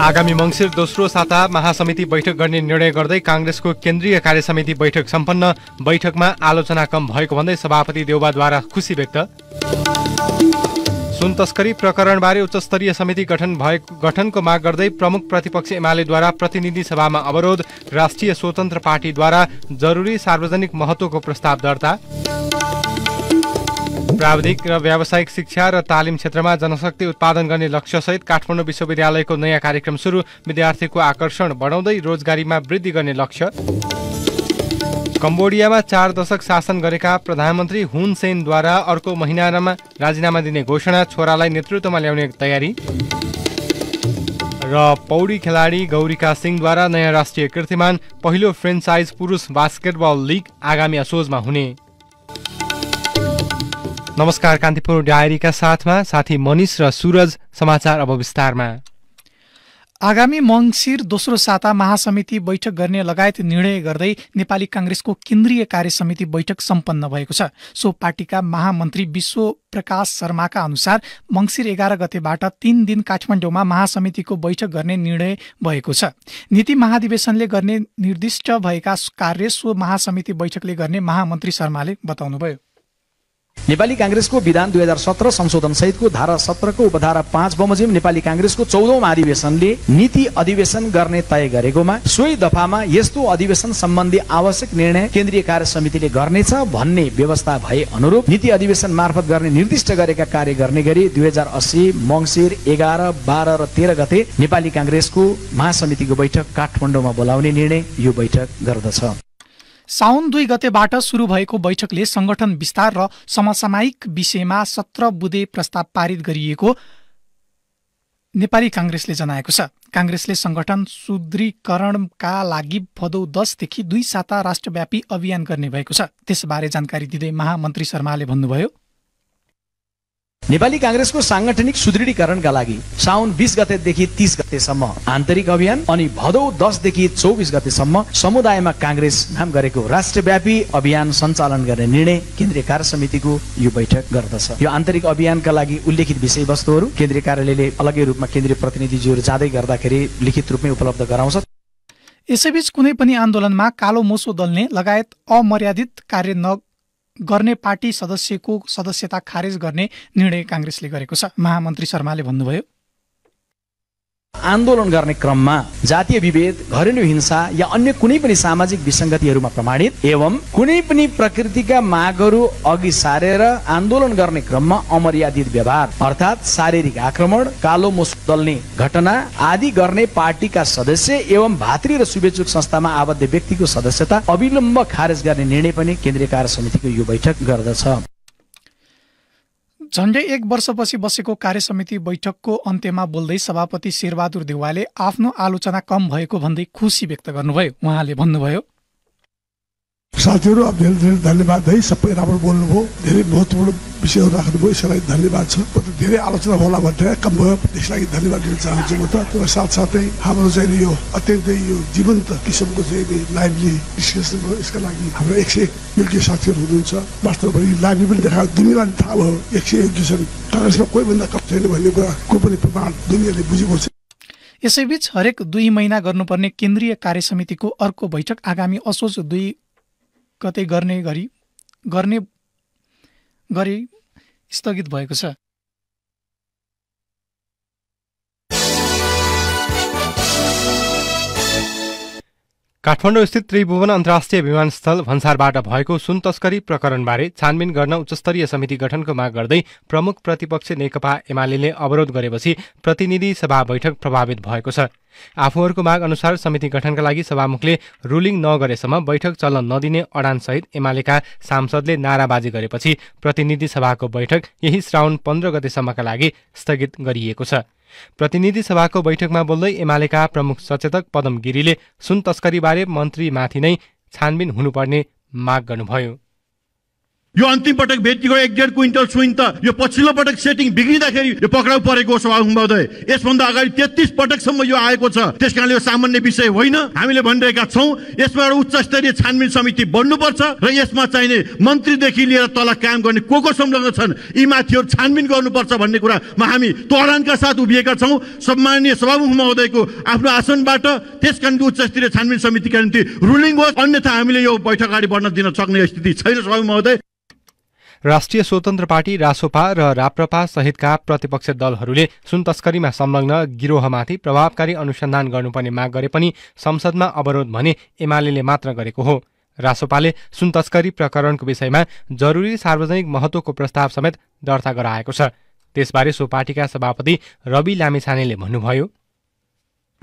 आगामी मङ्सिर दोस्रो साता महासमिति बैठक गर्ने निर्णय गर्दै काङ्ग्रेसको केन्द्रीय कार्यसमिति बैठक सम्पन्न बैठकमा आलोचना कम भएको भन्दै सभापति देउबाद्वारा खुसी व्यक्त सुन तस्करी प्रकरणबारे उच्चस्तरीय समिति गठन भएको गठनको माग गर्दै प्रमुख प्रतिपक्ष एमालेद्वारा प्रतिनिधि सभामा अवरोध राष्ट्रिय स्वतन्त्र पार्टीद्वारा जरुरी सार्वजनिक महत्वको प्रस्ताव दर्ता प्राविधिक र व्यावसायिक शिक्षा र तालिम क्षेत्रमा जनशक्ति उत्पादन गर्ने लक्ष्यसहित काठमाडौँ विश्वविद्यालयको नयाँ कार्यक्रम सुरु विद्यार्थीको आकर्षण बढाउँदै रोजगारीमा वृद्धि गर्ने लक्ष्य कम्बोडियामा चार दशक शासन गरेका प्रधानमन्त्री हुन सेनद्वारा अर्को महिनामा राजीनामा दिने घोषणा छोरालाई नेतृत्वमा ल्याउने तयारी र पौडी खेलाडी गौरीका सिंहद्वारा नयाँ राष्ट्रिय कीर्तिमान पहिलो फ्रेन्चाइज पुरुष बास्केटबल लिग आगामी असोजमा हुने नमस्कार कान्तिपुर डायरीका साथमा साथी मनिष र सुरज समाचार अब विस्तारमा आगामी मङ्सिर दोस्रो साता महासमिति बैठक गर्ने लगायत निर्णय गर्दै नेपाली काङ्ग्रेसको केन्द्रीय कार्यसमिति बैठक सम्पन्न भएको छ सो पार्टीका महामन्त्री विश्व प्रकाश शर्माका अनुसार मङ्सिर एघार गतेबाट तीन दिन काठमाडौँमा महासमितिको बैठक गर्ने निर्णय भएको छ नीति महाधिवेशनले गर्ने निर्दिष्ट भएका कार्य सो महासमिति बैठकले गर्ने महामन्त्री शर्माले बताउनुभयो नेपाली काङ्ग्रेसको विधान दुई हजार सत्र संशोधन सहितको धारा सत्रको उपधारा पाँच बमोजिम नेपाली काङ्ग्रेसको चौधौँ अधिवेशनले नीति अधिवेशन गर्ने तय गरेकोमा सोही दफामा यस्तो अधिवेशन सम्बन्धी आवश्यक निर्णय केन्द्रीय कार्य समितिले गर्नेछ भन्ने व्यवस्था भए अनुरूप नीति अधिवेशन मार्फत गर्ने निर्दिष्ट गरेका कार्य गर्ने गरी दुई हजार अस्सी मङ्सिर एघार बाह्र र तेह्र गते नेपाली काङ्ग्रेसको महासमितिको बैठक काठमाडौँमा बोलाउने निर्णय यो बैठक गर्दछ साउन दुई गतेबाट सुरु भएको बैठकले संगठन विस्तार र समसामयिक विषयमा सत्र बुधे प्रस्ताव पारित गरिएको नेपाली काङ्ग्रेसले जनाएको छ काङ्ग्रेसले संगठन सुदृढीकरणका लागि भदौ दसदेखि दुई साता राष्ट्रव्यापी अभियान गर्ने भएको छ त्यसबारे जानकारी दिँदै महामन्त्री शर्माले भन्नुभयो नेपाली काङ्ग्रेसको साङ्गठनिक सुदृढीकरणका लागि साउन बिस गतेदेखि तिस गतेसम्म आन्तरिक अभियान अनि भदौ दसदेखि चौबिस गतेसम्म समुदायमा काङ्ग्रेस नाम गरेको राष्ट्रव्यापी अभियान सञ्चालन गर्ने निर्णय केन्द्रीय कार्य समितिको यो बैठक गर्दछ यो आन्तरिक अभियानका लागि उल्लेखित विषयवस्तुहरू केन्द्रीय कार्यालयले अलगै रूपमा केन्द्रीय प्रतिनिधिज्यूहरू जाँदै गर्दाखेरि लिखित रूपमै उपलब्ध गराउँछ यसैबीच कुनै पनि आन्दोलनमा कालो मोसो दल्ने लगायत अमर्यादित कार्य न गर्ने पार्टी सदस्यको सदस्यता खारेज गर्ने निर्णय काङ्ग्रेसले गरेको छ महामन्त्री शर्माले भन्नुभयो आन्दोलन गर्ने क्रममा जातीय विभेद घरेलु हिंसा या अन्य कुनै पनि सामाजिक विसङ्गतिहरूमा प्रमाणित एवं कुनै पनि प्रकृतिका मागहरू अघि सारेर आन्दोलन गर्ने क्रममा अमर्यादित व्यवहार अर्थात् शारीरिक आक्रमण कालो मोस दल्ने घटना आदि गर्ने पार्टीका सदस्य एवं भातृ र शुभेच्छुक संस्थामा आबद्ध व्यक्तिको सदस्यता अविलम्ब खारेज गर्ने निर्णय पनि केन्द्रीय कार्य समितिको यो बैठक गर्दछ झण्डै एक वर्षपछि बसेको कार्यसमिति बैठकको अन्त्यमा बोल्दै सभापति शेरबहादुर देवालले आफ्नो आलोचना कम भएको भन्दै खुसी व्यक्त गर्नुभयो उहाँले भन्नुभयो साथीहरू अब धेरै धेरै धन्यवाद है सबै राम्रो बोल्नुभयो धेरै महत्त्वपूर्ण विषयहरू राख्नुभयो यसको लागि धन्यवाद छ धेरै आलोचना होला भनेर कम भयो त्यसको लागि धन्यवाद दिन चाहन्छु म त तर साथसाथै हाम्रो चाहिँ यो अत्यन्तै यो जीवन्त किसिमको चाहिँ लाइभली डिस्कसन भयो यसका लागि हाम्रो एक सय योग्य साथीहरू हुनुहुन्छ वास्तवमा लाइभली पनि देखा दुनियाँलाई थाहा भयो एक सय योग्य छन् कङ्ग्रेसमा कोही भन्दा कम छैन भन्ने कुरा को पनि प्रमाण दुनियाँले बुझेको छ यसैबीच हरेक दुई महिना गर्नुपर्ने केन्द्रीय कार्यसमितिको अर्को बैठक आगामी असोज दुई कतै गर्ने गरी गर्ने गरी स्थगित भएको छ काठमाडौँस्थित त्रिभुवन अन्तर्राष्ट्रिय विमानस्थल भन्सारबाट भएको सुन तस्करी प्रकरणबारे छानबिन गर्न उच्चस्तरीय समिति गठनको माग गर्दै प्रमुख प्रतिपक्ष नेकपा एमाले अवरोध गरेपछि प्रतिनिधि सभा बैठक प्रभावित भएको छ आफूहरूको माग अनुसार समिति गठनका लागि सभामुखले रुलिङ नगरेसम्म बैठक चल्न नदिने अडानसहित एमालेका सांसदले नाराबाजी गरेपछि प्रतिनिधि सभाको बैठक यही श्रावण पन्ध्र गतेसम्मका लागि स्थगित गरिएको छ प्रतिनिधि सभाको बैठकमा बोल्दै एमालेका प्रमुख सचेतक पदम गिरीले सुन तस्करीबारे मन्त्रीमाथि नै छानबिन हुनुपर्ने माग गर्नुभयो यो अन्तिम पटक भेटिएको एक डेढ क्विन्टल सुइन त यो पछिल्लो पटक सेटिङ बिग्रिँदाखेरि यो पक्राउ परेको हो महोदय यसभन्दा अगाडि तेत्तिस पटकसम्म यो आएको छ त्यस कारणले यो सामान्य विषय होइन हामीले भनिरहेका छौँ यसमा एउटा उच्च स्तरीय छानबिन समिति बन्नुपर्छ र यसमा चाहिने मन्त्रीदेखि लिएर तल काम गर्ने को को संलग्न छन् यी माथिहरू छानबिन गर्नुपर्छ भन्ने कुरामा हामी तोडानका साथ उभिएका छौँ सम्माननीय सभामुख महोदयको आफ्नो आसनबाट त्यस कारण उच्च स्तरीय छानबिन समितिका निम्ति रुलिङ होस् अन्यथा हामीले यो बैठक अगाडि बढ्न दिन सक्ने स्थिति छैन सभामुख महोदय राष्ट्रिय स्वतन्त्र पार्टी रासोपा र राप्रपा सहितका प्रतिपक्ष दलहरूले सुन तस्करीमा संलग्न गिरोहमाथि प्रभावकारी अनुसन्धान गर्नुपर्ने माग गरे पनि संसदमा अवरोध भने एमाले मात्र गरेको हो रासोपाले सुन तस्करी प्रकरणको विषयमा जरुरी सार्वजनिक महत्त्वको प्रस्ताव समेत दर्ता गराएको छ त्यसबारे सो पार्टीका सभापति रवि लामिछानेले भन्नुभयो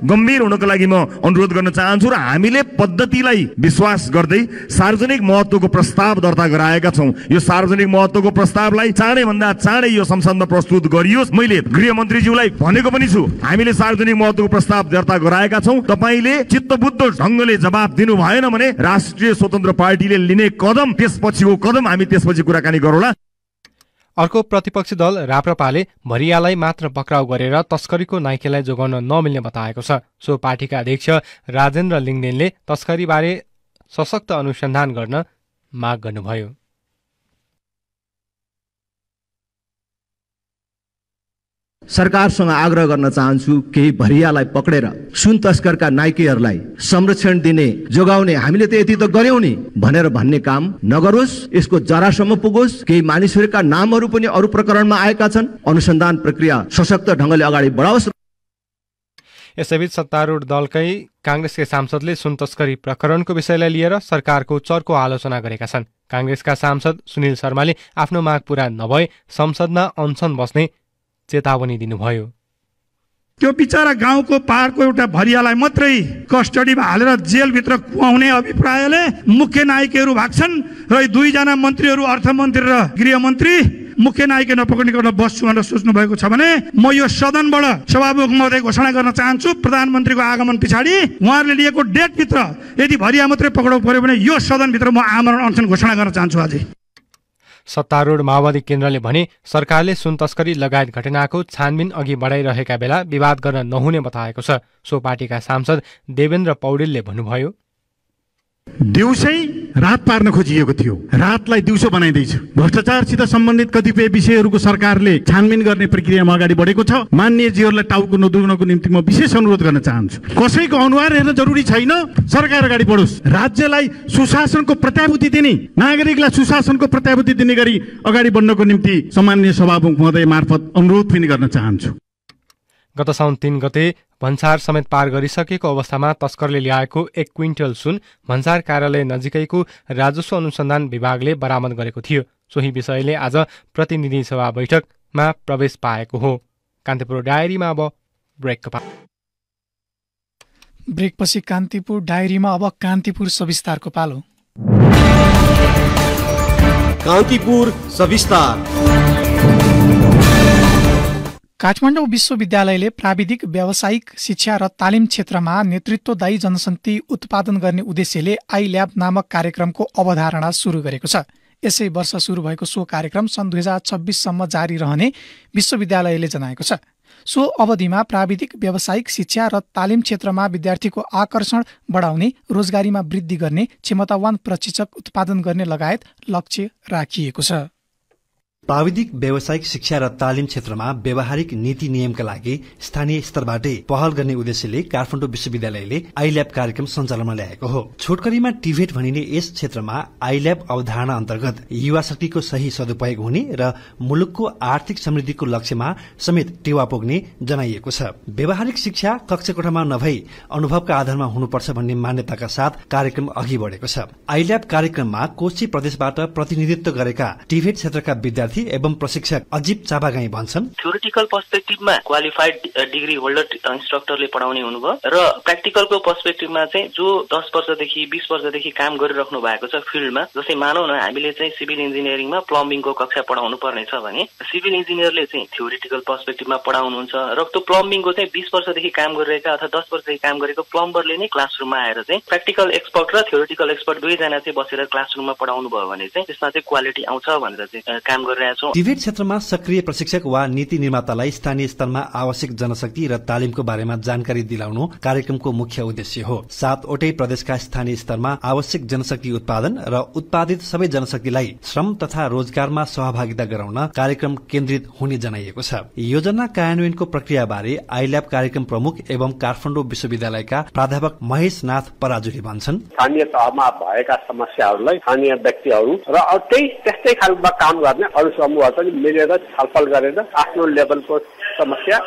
गम्भीर हुनको लागि म अनुरोध गर्न चाहन्छु र हामीले पद्धतिलाई विश्वास गर्दै सार्वजनिक महत्त्वको प्रस्ताव दर्ता गराएका छौँ यो सार्वजनिक महत्त्वको प्रस्तावलाई चाँडै भन्दा चाँडै यो संसदमा प्रस्तुत गरियोस् मैले गृह गृहमन्त्रीज्यूलाई भनेको पनि छु हामीले सार्वजनिक महत्त्वको प्रस्ताव दर्ता गराएका छौँ तपाईँले चित्तबुद्ध ढङ्गले जवाब दिनु भएन भने राष्ट्रिय स्वतन्त्र पार्टीले लिने कदम त्यसपछिको कदम हामी त्यसपछि कुराकानी गरौँला अर्को प्रतिपक्षी दल राप्रपाले भरियालाई मात्र पक्राउ गरेर तस्करीको नाइकेलाई जोगाउन नमिल्ने बताएको छ सो पार्टीका अध्यक्ष राजेन्द्र लिङ्गदेनले तस्करीबारे सशक्त अनुसन्धान गर्न माग गर्नुभयो सरकारसँग आग्रह गर्न चाहन्छु केही भरियालाई पक्रेर सुन तस्करका नाइकीहरूलाई संरक्षण दिने जोगाउने हामीले त यति त गर्यौँ नि भनेर भन्ने काम नगरोस् यसको जरासम्म पुगोस् केही मानिसहरूका नामहरू पनि अरू प्रकरणमा आएका छन् अनुसन्धान प्रक्रिया सशक्त ढङ्गले अगाडि बढाओस् यसैबीच सत्तारूढ दलकै काङ्ग्रेसकै सांसदले सुन तस्करी प्रकरणको विषयलाई लिएर सरकारको चर्को आलोचना गरेका छन् काङ्ग्रेसका सांसद सुनिल शर्माले आफ्नो माग पूरा नभए संसदमा अनसन बस्ने चेतावनी दिनुभयो त्यो बिचरा गाउँको पहाडको एउटा भरियालाई मात्रै कस्टडीमा हालेर जेलभित्र कुवाउने अभिप्रायले मुख्य नायकहरू भाग्छन् र यी दुईजना मन्त्रीहरू अर्थमन्त्री र गृहमन्त्री मुख्य नपक्ने गर्न बस्छु भनेर सोच्नु भएको छ भने म यो सदनबाट सभामुख महोदय घोषणा गर्न चाहन्छु प्रधानमन्त्रीको आगमन पछाडि उहाँहरूले लिएको डेटभित्र यदि भरिया मात्रै पक्राउ पर्यो भने यो सदनभित्र म आमरण अनसन घोषणा गर्न चाहन्छु आज सत्तारूढ माओवादी केन्द्रले भने सरकारले सुन तस्करी लगायत घटनाको छानबिन अघि बढाइरहेका बेला विवाद गर्न नहुने बताएको छ सो पार्टीका सांसद देवेन्द्र पौडेलले भन्नुभयो दिउँसै रात पार्न खोजिएको थियो रातलाई दिउँसो बनाइँदैछ भ्रष्टाचारसित सम्बन्धित कतिपय विषयहरूको सरकारले छानबिन गर्ने प्रक्रियामा अगाडि बढेको छ मान्यजीहरूलाई टाउको नदुर्नको निम्ति म विशेष अनुरोध गर्न चाहन्छु कसैको अनुहार हेर्न जरुरी छैन सरकार अगाडि बढोस् राज्यलाई सुशासनको प्रत्याभूति दिने नागरिकलाई सुशासनको प्रत्याभूति दिने गरी अगाडि बढ्नको निम्ति सामान्य सभामुख महोदय मार्फत अनुरोध पनि गर्न चाहन्छु गत साउन तीन गते भन्सार समेत पार गरिसकेको अवस्थामा तस्करले ल्याएको एक क्विन्टल सुन भन्सार कार्यालय नजिकैको राजस्व अनुसन्धान विभागले बरामद गरेको थियो सोही विषयले आज प्रतिनिधि सभा बैठकमा प्रवेश पाएको हो कान्तिपुर डायरीमा अब ब्रेक ब्रेकपछि कान्तिपुर डायरीमा अब कान्तिपुर सविस्तारको पालो कान्तिपुर सविस्तार काठमाडौँ विश्वविद्यालयले प्राविधिक व्यावसायिक शिक्षा र तालिम क्षेत्रमा नेतृत्वदायी जनशक्ति उत्पादन गर्ने उद्देश्यले आई ल्याब नामक कार्यक्रमको अवधारणा सुरु गरेको छ यसै वर्ष सुरु भएको सो कार्यक्रम सन् दुई हजार छब्बिससम्म जारी रहने विश्वविद्यालयले जनाएको छ सो अवधिमा प्राविधिक व्यावसायिक शिक्षा र तालिम क्षेत्रमा विद्यार्थीको आकर्षण बढाउने रोजगारीमा वृद्धि गर्ने क्षमतावान प्रशिक्षक उत्पादन गर्ने लगायत लक्ष्य राखिएको छ प्राविधिक व्यावसायिक शिक्षा र तालिम क्षेत्रमा व्यावहारिक नीति नियमका लागि स्थानीय स्तरबाटै पहल गर्ने उद्देश्यले काठमाडौँ विश्वविद्यालयले आई ल्याब कार्यक्रम सञ्चालनमा ल्याएको हो छोटकरीमा टिभेट भनिने यस क्षेत्रमा आई ल्याब अवधारणा अन्तर्गत युवा शक्तिको सही सदुपयोग हुने र मुलुकको आर्थिक समृद्धिको लक्ष्यमा समेत टेवा पुग्ने जनाइएको छ व्यावहारिक शिक्षा कोठामा नभई अनुभवका आधारमा हुनुपर्छ भन्ने मान्यताका साथ कार्यक्रम अघि बढ़ेको छ आई ल्याब कार्यक्रममा कोशी प्रदेशबाट प्रतिनिधित्व गरेका टिभेट क्षेत्रका विद्यार्थी विद्यार्थी एवं प्रशिक्षक अजित चापागाई भन्छन् थ्योरिटिकल पर्सपेक्टिभमा क्वालिफाइड डिग्री होल्डर इन्स्ट्रक्टरले पढाउने हुनुभयो र प्र्याक्टिकलको पर्सपेक्टिभमा चाहिँ जो दस वर्षदेखि बिस वर्षदेखि काम गरिराख्नु भएको छ फिल्डमा जस्तै मानौ न हामीले चाहिँ सिभिल इन्जिनियरिङमा प्लम्बिङको कक्षा पढाउनु छ भने सिभिल इन्जिनियरले चाहिँ थ्योरिटिकल पर्सपेक्टिभमा पढाउनुहुन्छ र त्यो प्लम्बिङको चाहिँ बिस वर्षदेखि काम गरिरहेका अथवा दस वर्षदेखि काम गरेको प्लम्बरले नै क्लासरुममा आएर चाहिँ प्र्याक्टिकल एक्सपर्ट र थ्योरिटिकल एक्सपर्ट दुईजना चाहिँ बसेर क्लासरुममा पढाउनु भयो भने चाहिँ त्यसमा चाहिँ क्वालिटी आउँछ भनेर चाहिँ uh, काम गरेर गरिरहेछौँ क्षेत्रमा सक्रिय प्रशिक्षक वा नीति निर्मातालाई स्थानीय स्तरमा आवश्यक जनशक्ति र तालिमको बारेमा जानकारी दिलाउनु कार्यक्रमको मुख्य उद्देश्य हो सातवटै प्रदेशका स्थानीय स्तरमा आवश्यक जनशक्ति उत्पादन र उत्पादित सबै जनशक्तिलाई श्रम तथा रोजगारमा सहभागिता गराउन कार्यक्रम केन्द्रित हुने जनाइएको छ योजना कार्यान्वयनको प्रक्रिया प्रक्रियाबारे आइल्याब कार्यक्रम प्रमुख एवं काठमाडौँ विश्वविद्यालयका प्राध्यापक महेश नाथ पराजुली भन्छन् स्थानीय तहमा भएका समस्याहरूलाई स्थानीय व्यक्तिहरू र त्यही त्यस्तै खालमा काम गर्ने अरू समूह छ मिलेर छलफल गरेर आफ्नो लेभलको समस्या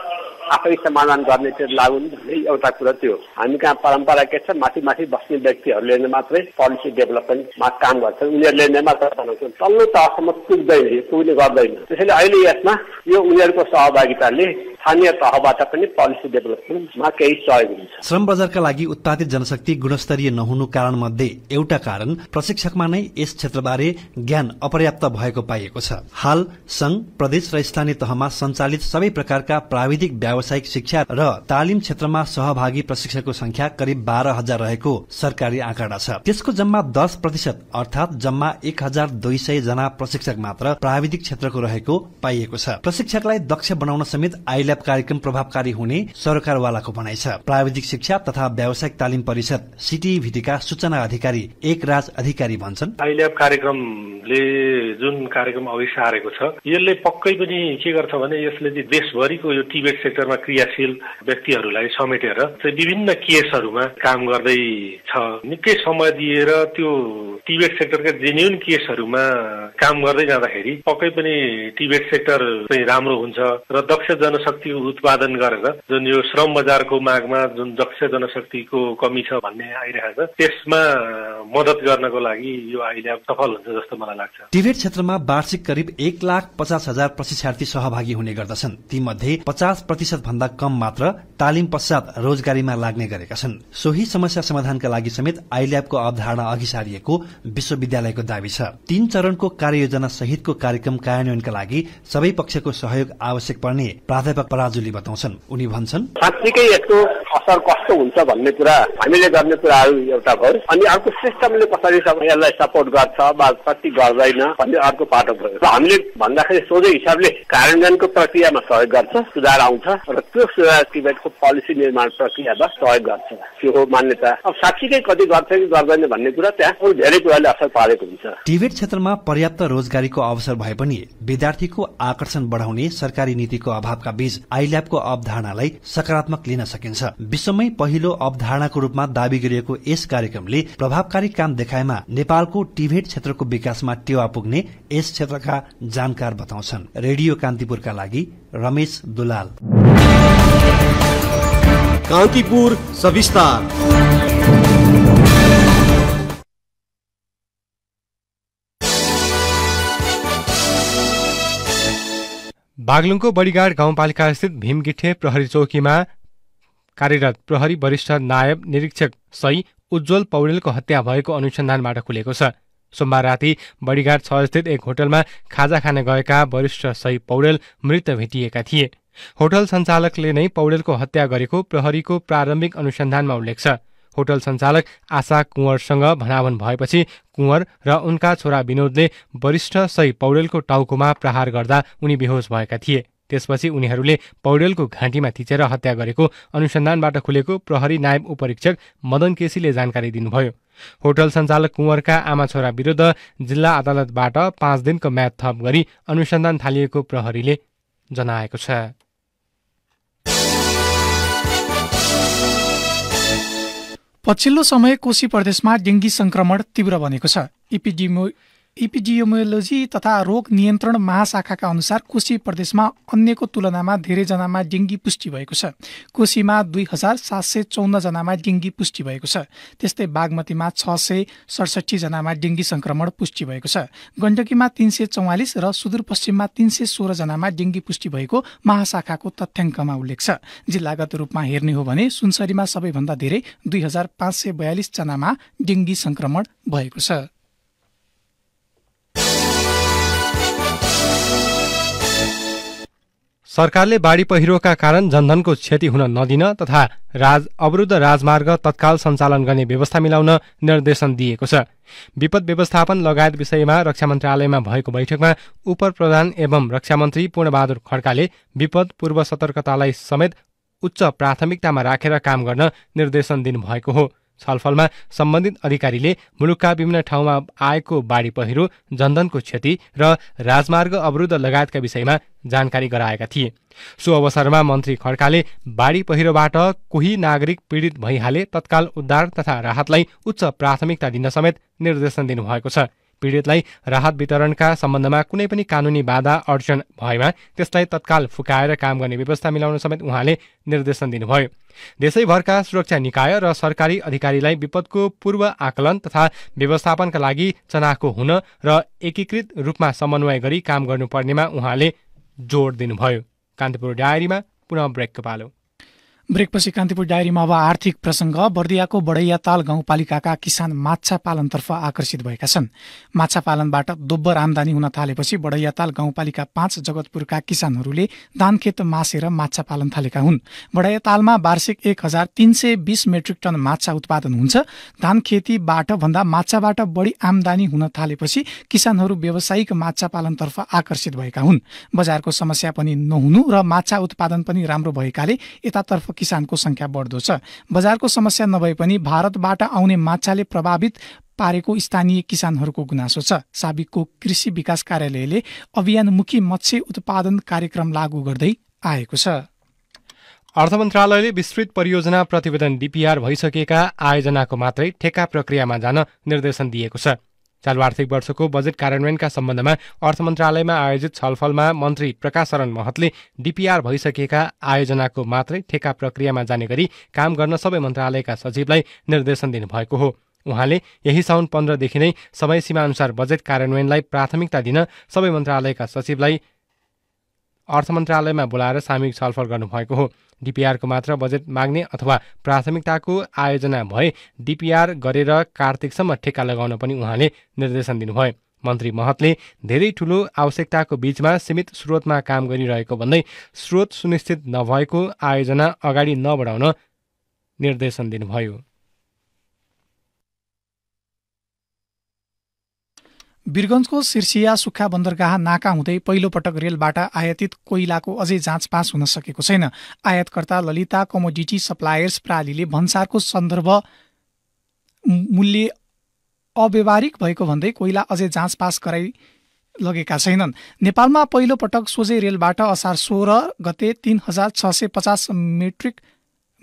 आफै समाधान गर्ने चाहिँ लागु भन्ने एउटा कुरो त्यो हामी कहाँ परम्परा के छ माथि माथि बस्ने व्यक्तिहरूले नै मात्रै पोलिसी डेभलपमेन्टमा काम गर्छन् उनीहरूले नै मात्र बनाउँछन् तल्लो तहसम्म पुग्दैन पुग्ने गर्दैन त्यसैले अहिले यसमा यो उनीहरूको सहभागिताले स्थानीय तहबाट पनि पोलिसी डेभलपमेन्टमा केही सहयोग हुन्छ श्रम बजारका लागि उत्पादित जनशक्ति गुणस्तरीय नहुनु कारण मध्ये एउटा कारण प्रशिक्षकमा नै यस क्षेत्रबारे ज्ञान अपर्याप्त भएको पाइएको छ हाल संघ प्रदेश र स्थानीय तहमा सञ्चालित सबै प्रकारका प्राविधिक व्यावसायिक शिक्षा र तालिम क्षेत्रमा सहभागी प्रशिक्षकको संख्या करिब बाह्र हजार रहेको सरकारी आँकडा छ त्यसको जम्मा दस प्रतिशत अर्थात जम्मा एक हजार दुई सय जना प्रशिक्षक मात्र प्राविधिक क्षेत्रको रहेको पाइएको छ प्रशिक्षकलाई दक्ष बनाउन समेत आइल्याब कार्यक्रम प्रभावकारी हुने सरकारवालाको भनाइ छ प्राविधिक शिक्षा तथा व्यावसायिक तालिम परिषद सिटी सूचना अधिकारी एक राज अधिकारी भन्छन् आइल्याब कार्यक्रमले जुन कार्यक्रम अघि सारेको छ यसले पक्कै पनि के गर्छ भने यसले देशभरिको यो टिबेट सेक्टर क्षेत्रमा क्रियाशील व्यक्तिहरूलाई समेटेर चाहिँ विभिन्न केसहरूमा काम गर्दैछ निकै समय दिएर त्यो टिबेट सेक्टरका जेन्युन केसहरूमा काम गर्दै जाँदाखेरि पक्कै पनि टिबेट सेक्टर चाहिँ राम्रो हुन्छ र दक्ष जनशक्ति उत्पादन गरेर जुन यो श्रम बजारको मागमा जुन दक्ष जनशक्तिको कमी छ भन्ने आइरहेको छ त्यसमा मद्दत गर्नको लागि यो अहिले सफल हुन्छ जस्तो मलाई लाग्छ टिबेट क्षेत्रमा वार्षिक करिब एक लाख पचास हजार प्रशिक्षार्थी सहभागी हुने गर्दछन् ती मध्ये पचास प्रतिशत भन्दा कम मात्र तालिम पश्चात रोजगारीमा लाग्ने गरेका छन् सोही समस्या समाधानका लागि समेत आइल्याबको अवधारणा अघि सारिएको विश्वविद्यालयको दावी छ तीन चरणको कार्ययोजना सहितको कार्यक्रम कार्यान्वयनका लागि सबै पक्षको सहयोग आवश्यक पर्ने प्राध्यापक पराजुली बताउँछन् उनी भन्छन् साँच्चीकै यसको असर कस्तो हुन्छ भन्ने कुरा हामीले गर्ने कुराहरू एउटा भयो अनि अर्को सिस्टमले कसरी यसलाई सपोर्ट गर्छ वा कति गर्दैन भन्ने अर्को पाटो भयो हामीले भन्दाखेरि सोझै हिसाबले कार्यान्वयनको प्रक्रियामा सहयोग गर्छ सुधार आउँछ र त्यो सुधार तिब्बतको पोलिसी निर्माण प्रक्रियामा सहयोग गर्छ त्यो हो मान्यता अब साँच्चीकै कति गर्छ कि गर्दैन भन्ने कुरा त्यहाँ धेरै कुराले असर पारेको हुन्छ टिबेट क्षेत्रमा पर्याप्त रोजगारीको अवसर भए पनि विद्यार्थीको आकर्षण बढाउने सरकारी नीतिको अभावका बीच आइल्याबको अवधारणालाई सकारात्मक लिन सकिन्छ विश्वमै पहिलो अवधारणाको रूपमा दावी गरिएको यस कार्यक्रमले प्रभावकारी काम देखाएमा नेपालको टिभेट क्षेत्रको विकासमा टेवा पुग्ने यस क्षेत्रका जानकार बताउँछन् रेडियो कान्तिपुरका लागि रमेश दुलाल कान्तिपुर सविस्तार बागलुङको बडीगाड स्थित भीमगिठे प्रहरी चौकीमा कार्यरत प्रहरी वरिष्ठ नायब निरीक्षक सही उज्जवल पौडेलको हत्या भएको अनुसन्धानबाट खुलेको छ सोमबार राति बडीघाट छ स्थित एक होटलमा खाजा खान गएका वरिष्ठ सही पौडेल मृत भेटिएका थिए होटल सञ्चालकले नै पौडेलको हत्या गरेको प्रहरीको प्रारम्भिक अनुसन्धानमा उल्लेख छ होटल सञ्चालक आशा कुँवरसँग भनाभन भएपछि कुँवर र उनका छोरा विनोदले वरिष्ठ सही पौडेलको टाउकोमा प्रहार गर्दा उनी बेहोस भएका थिए त्यसपछि उनीहरूले पौडेलको घाँटीमा थिचेर हत्या गरेको अनुसन्धानबाट खुलेको प्रहरी नायब उपरीक्षक मदन केसीले जानकारी दिनुभयो होटल सञ्चालक कुँवरका आमा छोरा विरुद्ध जिल्ला अदालतबाट पाँच दिनको म्याद थप गरी अनुसन्धान थालिएको प्रहरीले जनाएको छ पछिल्लो समय कोशी प्रदेशमा डेङ्गी संक्रमण तीव्र बनेको छ इपिडिमो इपिडियोमोलोजी तथा रोग नियन्त्रण महाशाखाका अनुसार कोशी प्रदेशमा अन्यको तुलनामा धेरैजनामा डेङ्गी पुष्टि भएको छ कोशीमा दुई हजार सात सय चौन्नजनामा डेङ्गी पुष्टि भएको छ त्यस्तै बागमतीमा छ सय सडसठीजनामा डेङ्गी सङ्क्रमण पुष्टि भएको छ गण्डकीमा तिन सय चौवालिस र सुदूरपश्चिममा तिन सय सोह्रजनामा डेङ्गी पुष्टि भएको महाशाखाको तथ्याङ्कमा उल्लेख छ जिल्लागत रूपमा हेर्ने हो भने सुनसरीमा सबैभन्दा धेरै दुई हजार पाँच सय बयालिसजनामा डेङ्गी सङ्क्रमण भएको छ सरकारले बाढी पहिरोका कारण जनधनको क्षति हुन नदिन तथा राज अवरुद्ध राजमार्ग तत्काल सञ्चालन गर्ने व्यवस्था मिलाउन निर्देशन दिएको छ विपद व्यवस्थापन लगायत विषयमा रक्षा मन्त्रालयमा भएको बैठकमा उप प्रधान एवं रक्षा मन्त्री पूर्णबहादुर खड्काले विपद पूर्व सतर्कतालाई समेत उच्च प्राथमिकतामा राखेर काम गर्न निर्देशन दिनुभएको हो छलफलमा सम्बन्धित अधिकारीले मुलुकका विभिन्न ठाउँमा आएको बाढी पहिरो जनधनको क्षति र राजमार्ग अवरुद्ध लगायतका विषयमा जानकारी गराएका थिए सो अवसरमा मन्त्री खड्काले बाढी पहिरोबाट कोही नागरिक पीडित भइहाले तत्काल उद्धार तथा राहतलाई उच्च प्राथमिकता दिन समेत निर्देशन दिनुभएको छ पीडितलाई राहत वितरणका सम्बन्धमा कुनै पनि कानुनी बाधा अडचन भएमा त्यसलाई तत्काल फुकाएर काम गर्ने व्यवस्था मिलाउन समेत उहाँले निर्देशन दिनुभयो देशैभरका सुरक्षा निकाय र सरकारी अधिकारीलाई विपदको पूर्व आकलन तथा व्यवस्थापनका लागि चनाखो हुन र एकीकृत रूपमा समन्वय गरी काम गर्नुपर्नेमा उहाँले जोड दिनुभयो कान्तिपुर डायरीमा पुनः ब्रेकको पालो ब्रेकपछि कान्तिपुर डायरीमा अब आर्थिक प्रसङ्ग बर्दियाको बडैयाताल गाउँपालिकाका किसान माछा पालनतर्फ आकर्षित भएका छन् माछा पालनबाट दोब्बर आमदानी हुन थालेपछि बडैयाताल गाउँपालिका पाँच जगतपुरका किसानहरूले दानखेत मासेर माछा पालन थालेका हुन् बडैयातालमा वार्षिक एक हजार तीन सय बिस मेट्रिक टन माछा उत्पादन हुन्छ धान खेतीबाट भन्दा माछाबाट बढी आमदानी हुन थालेपछि किसानहरू व्यावसायिक माछा पालनतर्फ आकर्षित भएका हुन् बजारको समस्या पनि नहुनु र माछा उत्पादन पनि राम्रो भएकाले यतातर्फ किसानको संख्या बढ्दो छ बजारको समस्या नभए पनि भारतबाट आउने माछाले प्रभावित पारेको स्थानीय किसानहरूको गुनासो छ साबिकको कृषि विकास कार्यालयले अभियानमुखी मत्स्य उत्पादन कार्यक्रम लागू गर्दै आएको छ अर्थ मन्त्रालयले विस्तृत परियोजना प्रतिवेदन डिपिआर भइसकेका आयोजनाको मात्रै ठेक्का प्रक्रियामा जान निर्देशन दिएको छ चालु आर्थिक वर्षको बजेट कार्यान्वयनका सम्बन्धमा अर्थ मन्त्रालयमा आयोजित छलफलमा मन्त्री प्रकाश शरण महतले डिपिआर भइसकेका आयोजनाको मात्रै ठेका प्रक्रियामा जाने गरी काम गर्न सबै मन्त्रालयका सचिवलाई निर्देशन दिनुभएको हो उहाँले यही साउन पन्ध्रदेखि नै समय सीमाअनुसार बजेट कार्यान्वयनलाई प्राथमिकता दिन सबै मन्त्रालयका सचिवलाई अर्थ मन्त्रालयमा बोलाएर सामूहिक छलफल गर्नुभएको हो डिपिआरको मात्र बजेट माग्ने अथवा प्राथमिकताको आयोजना भए डिपिआर गरेर कार्तिकसम्म ठेक्का लगाउन पनि उहाँले निर्देशन दिनुभयो मन्त्री महतले धेरै ठूलो आवश्यकताको बीचमा सीमित स्रोतमा काम गरिरहेको भन्दै स्रोत सुनिश्चित नभएको आयोजना अगाडि नबढाउन निर्देशन दिनुभयो वीरगन्जको सिर्सिया सुक्खा बन्दरगाह नाका हुँदै पहिलो पटक रेलबाट आयातित कोइलाको अझै जाँचपाँच हुन सकेको छैन आयातकर्ता ललिता कमोडिटी सप्लायर्स प्रालीले भन्सारको सन्दर्भ मूल्य अव्यवहारिक भएको भन्दै कोइला अझै पास गराइ लगेका छैनन् नेपालमा पहिलो पटक सोझै रेलबाट असार सोह्र गते तीन हजार छ सय पचास मेट्रिक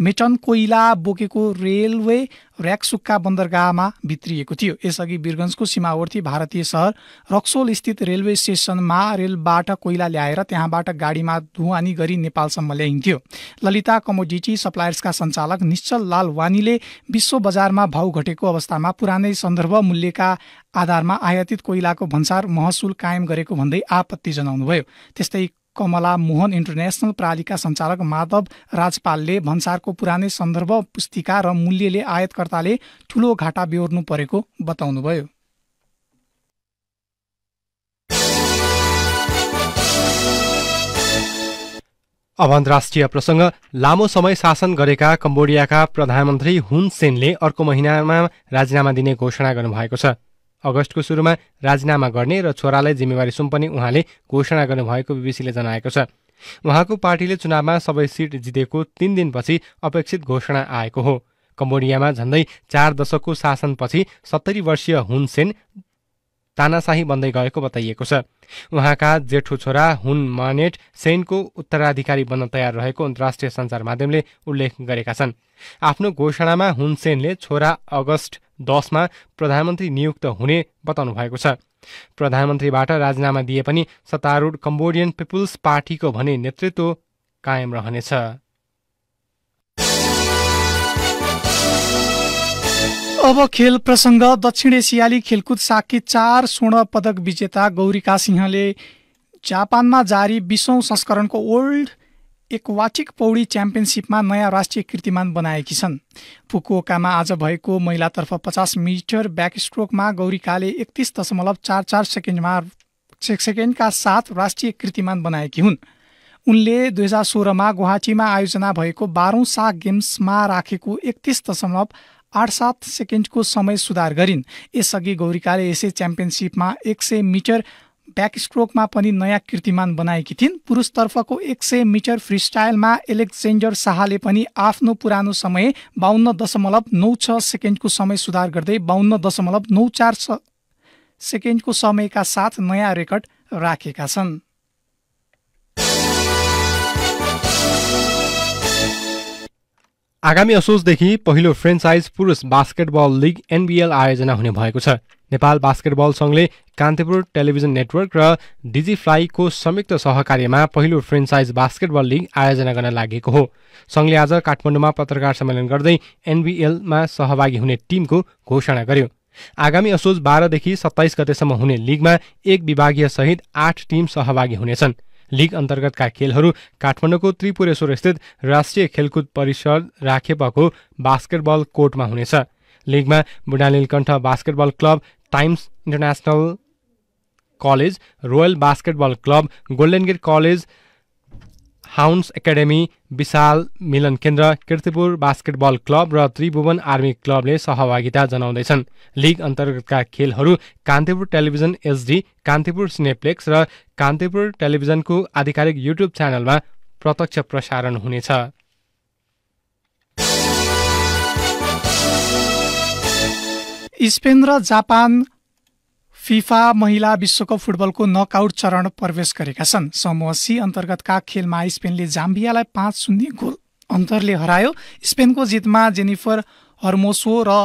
मेटन कोइला बोकेको रेलवे ऱ्याक्सुक्का बन्दरगाहमा भित्रिएको थियो यसअघि बिरगन्जको सीमावर्ती भारतीय सहर रक्सोल स्थित रेलवे स्टेसनमा रेलबाट कोइला ल्याएर त्यहाँबाट गाडीमा धुवानी गरी नेपालसम्म ल्याइन्थ्यो ललिता कमोडिटी सप्लायर्सका सञ्चालक निश्चल लाल वानीले विश्व बजारमा भाउ घटेको अवस्थामा पुरानै सन्दर्भ मूल्यका आधारमा आयातित कोइलाको भन्सार महसुल कायम गरेको भन्दै आपत्ति जनाउनुभयो त्यस्तै कमला मोहन इन्टरनेसनल प्रालिका सञ्चालक माधव राजपालले भन्सारको पुरानै सन्दर्भ पुस्तिका र मूल्यले आयातकर्ताले ठूलो घाटा बेहोर्नु परेको बताउनुभयो अब अन्तर्राष्ट्रिय प्रसङ्ग लामो समय शासन गरेका कम्बोडियाका प्रधानमन्त्री हुन सेनले अर्को महिनामा राजीनामा दिने घोषणा गर्नुभएको छ अगस्तको सुरुमा राजीनामा गर्ने र छोरालाई जिम्मेवारी सुम्पने उहाँले घोषणा गर्नुभएको बिबिसीले जनाएको छ उहाँको पार्टीले चुनावमा सबै सिट जितेको तीन दिनपछि अपेक्षित घोषणा आएको हो कम्बोडियामा झन्डै चार दशकको शासनपछि सत्तरी वर्षीय हुनसेन तानाशाही बन्दै गएको बताइएको छ उहाँका जेठो छोरा हुन मानेट सेनको उत्तराधिकारी बन्न तयार रहेको अन्तर्राष्ट्रिय सञ्चार माध्यमले उल्लेख गरेका छन् आफ्नो घोषणामा हुन सेनले छोरा अगस्ट दसमा प्रधानमन्त्री नियुक्त हुने बताउनु भएको छ प्रधानमन्त्रीबाट राजीनामा दिए पनि सत्तारूढ कम्बोडियन पिपुल्स पार्टीको भने नेतृत्व कायम रहनेछ अब खेल प्रसङ्ग दक्षिण एसियाली खेलकुद साकी चार स्वर्ण पदक विजेता गौरीका सिंहले जापानमा जारी बिसौँ संस्करणको वर्ल्ड एक्वाटिक पौडी च्याम्पियनसिपमा नयाँ राष्ट्रिय कीर्तिमान बनाएकी छन् फुकुओकामा आज भएको महिलातर्फ पचास मिटर ब्याकस्ट्रोकमा गौरीकाले एकतिस दशमलव चार चार सेकेन्डमा सेकेन्डका साथ राष्ट्रिय कीर्तिमान बनाएकी हुन् उनले दुई हजार सोह्रमा गुवाहाटीमा आयोजना भएको बाह्रौँ सा गेम्समा राखेको एकतिस दशमलव आठ सात सेकेन्डको समय सुधार गरिन् यसअघि गौरीकाले यसै च्याम्पियनसिपमा एक सय मिटर ब्याकस्ट्रोकमा पनि नयाँ कीर्तिमान बनाएकी थिइन् पुरुषतर्फको एक सय मिटर फ्री स्टाइलमा एलेक्जेन्डर शाहले पनि आफ्नो पुरानो समय बाहन्न दशमलव नौ छ सेकेन्डको समय सुधार गर्दै बाहन्न दशमलव नौ चार सेकेन्डको समयका साथ नयाँ रेकर्ड राखेका छन् आगामी असोजदेखि पहिलो फ्रेन्चाइज पुरुष बास्केटबल लिग एनबिएल आयोजना हुने भएको छ नेपाल बास्केटबल सङ्घले कान्तिपुर टेलिभिजन नेटवर्क र डिजिफ्लाईको संयुक्त सहकार्यमा पहिलो फ्रेन्चाइज बास्केटबल लिग आयोजना गर्न लागेको हो सङ्घले आज काठमाडौँमा पत्रकार सम्मेलन गर्दै एनबिएलमा सहभागी हुने टिमको घोषणा गर्यो आगामी असोज बाह्रदेखि सत्ताइस गतेसम्म हुने लिगमा एक विभागीय सहित आठ टिम सहभागी हुनेछन् लिग अन्तर्गतका खेलहरू काठमाडौँको त्रिपुरेश्वरस्थित राष्ट्रिय खेलकुद परिषद राखेपको बास्केटबल कोर्टमा हुनेछ लिगमा Nilkantha Basketball Club Times International College Royal Basketball Club Golden Gate College Hounds Academy Vishal Milan Kendra Kirtipur basketball club र त्रिभुवन आर्मी क्लबले सहभागिता जनाउँदैछन् लिग अन्तर्गतका खेलहरू Kantipur television SD Kantipur Cineplex र कान्तिपुर टेलिभिजनको आधिकारिक युट्युब च्यानलमा प्रत्यक्ष प्रसारण हुनेछ स्पेन र जापान फिफा महिला विश्वकप फुटबलको नकआउट चरण प्रवेश गरेका छन् समूह सी अन्तर्गतका खेलमा स्पेनले जाम्बियालाई पाँच शून्य गोल अन्तरले हरायो स्पेनको जितमा जेनिफर हर्मोसो र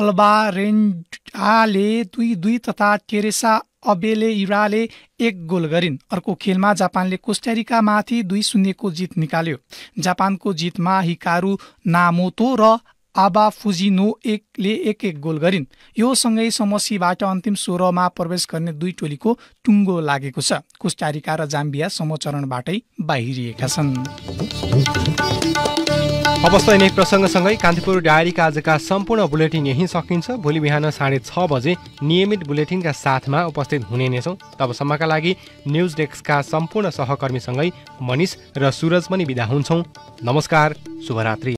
अल्बा अल्बारेन्डाले दुई दुई तथा टेरेसा अबेले इराले एक गोल गरिन् अर्को खेलमा जापानले कोस्टारिकामाथि दुई शून्यको जित निकाल्यो जापानको जितमा हिकारु नामोतो र आबा फुजिनो एकले एक एक गोल गरिन् यो सँगै समसीबाट अन्तिम सोह्रमा प्रवेश गर्ने दुई टोलीको टुङ्गो लागेको छ कोस्टारिका र जाम्बिया समचरणबाटै बाहिरिएका छन् अवस्था यिनै प्रसङ्गसँगै कान्तिपुर डायरीका आजका सम्पूर्ण बुलेटिन यहीँ सकिन्छ भोलि बिहान साढे छ बजे नियमित बुलेटिनका साथमा उपस्थित हुने नै छौँ तबसम्मका लागि न्युज डेस्कका सम्पूर्ण सहकर्मीसँगै मनिष र सुरज पनि बिदा हुन्छौँ नमस्कार शुभरात्री